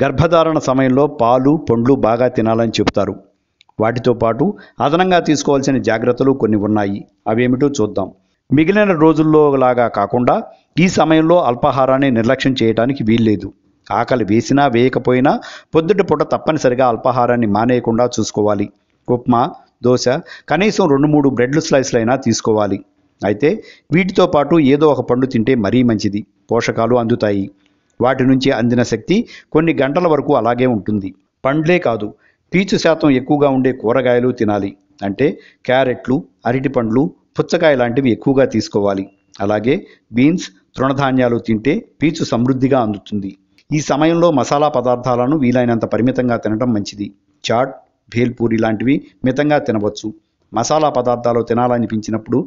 గర్భధారణ సమయంలో పాలు పండ్లు బాగా తినాలని చెబుతారు వాటితో పాటు అదనంగా తీసుకోవాల్సిన జాగ్రత్తలు కొన్ని ఉన్నాయి అవేమిటో చూద్దాం మిగిలిన రోజుల్లో లాగా కాకుండా ఈ సమయంలో అల్పాహారాన్ని నిర్లక్ష్యం చేయడానికి వీల్లేదు ఆకలి వేసినా వేయకపోయినా పొద్దుటి పూట తప్పనిసరిగా అల్పాహారాన్ని మానేయకుండా చూసుకోవాలి ఉప్మా దోశ కనీసం రెండు మూడు బ్రెడ్లు స్లైస్లైనా తీసుకోవాలి అయితే వీటితో పాటు ఏదో ఒక పండు తింటే మరీ మంచిది పోషకాలు అందుతాయి వాటి నుంచి అందిన శక్తి కొన్ని గంటల వరకు అలాగే ఉంటుంది పండ్లే కాదు పీచు శాతం ఎక్కువగా ఉండే కూరగాయలు తినాలి అంటే క్యారెట్లు అరటిపండ్లు పుచ్చకాయ లాంటివి ఎక్కువగా తీసుకోవాలి అలాగే బీన్స్ తృణధాన్యాలు తింటే పీచు సమృద్ధిగా అందుతుంది ఈ సమయంలో మసాలా పదార్థాలను వీలైనంత పరిమితంగా తినడం మంచిది చాట్ భేల్పూరి లాంటివి మితంగా తినవచ్చు మసాలా పదార్థాలు తినాలనిపించినప్పుడు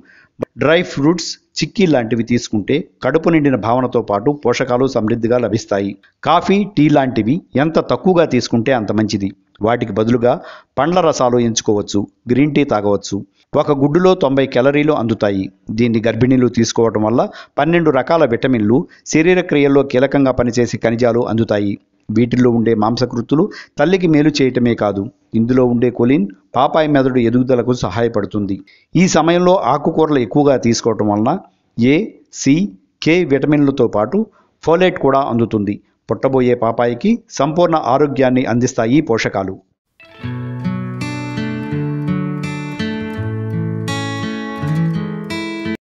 డ్రై ఫ్రూట్స్ చిక్కీ లాంటివి తీసుకుంటే కడుపు నిండిన భావనతో పాటు పోషకాలు సమృద్ధిగా లభిస్తాయి కాఫీ టీ లాంటివి ఎంత తక్కువగా తీసుకుంటే అంత మంచిది వాటికి బదులుగా పండ్ల రసాలు ఎంచుకోవచ్చు గ్రీన్ టీ తాగవచ్చు ఒక గుడ్డులో తొంభై కెలరీలు అందుతాయి దీన్ని గర్భిణీలు తీసుకోవటం వల్ల పన్నెండు రకాల విటమిన్లు శరీర క్రియల్లో కీలకంగా పనిచేసే ఖనిజాలు అందుతాయి వీటిల్లో ఉండే మాంసకృతులు తల్లికి మేలు చేయటమే కాదు ఇందులో ఉండే కొలిన్ పాపాయి మెదడు ఎదుగుదలకు సహాయపడుతుంది ఈ సమయంలో ఆకుకూరలు ఎక్కువగా తీసుకోవటం వలన ఏ సి కే విటమిన్లతో పాటు ఫోలేట్ కూడా అందుతుంది పుట్టబోయే పాపాయికి సంపూర్ణ ఆరోగ్యాన్ని అందిస్తాయి పోషకాలు